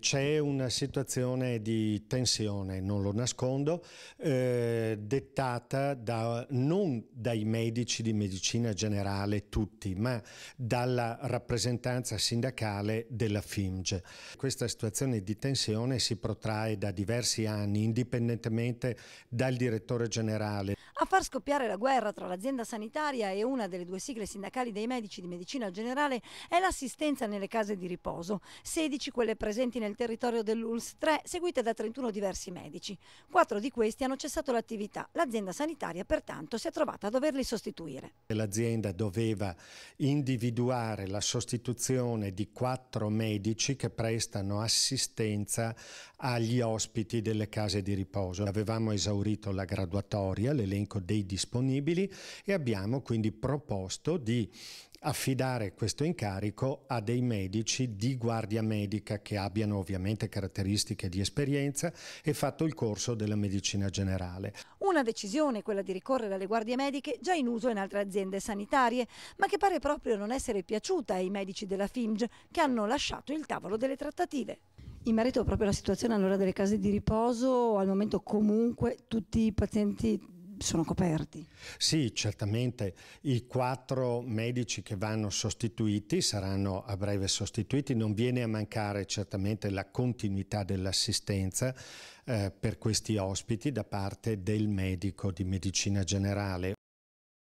C'è una situazione di tensione, non lo nascondo, eh, dettata da, non dai medici di medicina generale tutti, ma dalla rappresentanza sindacale della FIMGE. Questa situazione di tensione si protrae da diversi anni, indipendentemente dal direttore generale far scoppiare la guerra tra l'azienda sanitaria e una delle due sigle sindacali dei medici di medicina generale è l'assistenza nelle case di riposo, 16 quelle presenti nel territorio dell'ULS 3, seguite da 31 diversi medici. Quattro di questi hanno cessato l'attività, l'azienda sanitaria pertanto si è trovata a doverli sostituire. L'azienda doveva individuare la sostituzione di quattro medici che prestano assistenza agli ospiti delle case di riposo. Avevamo esaurito la graduatoria, l'elenco economico dei disponibili e abbiamo quindi proposto di affidare questo incarico a dei medici di guardia medica che abbiano ovviamente caratteristiche di esperienza e fatto il corso della medicina generale. Una decisione, quella di ricorrere alle guardie mediche, già in uso in altre aziende sanitarie, ma che pare proprio non essere piaciuta ai medici della FIMG che hanno lasciato il tavolo delle trattative. In merito proprio alla situazione allora delle case di riposo, al momento comunque tutti i pazienti sono coperti. Sì, certamente i quattro medici che vanno sostituiti saranno a breve sostituiti, non viene a mancare certamente la continuità dell'assistenza eh, per questi ospiti da parte del medico di medicina generale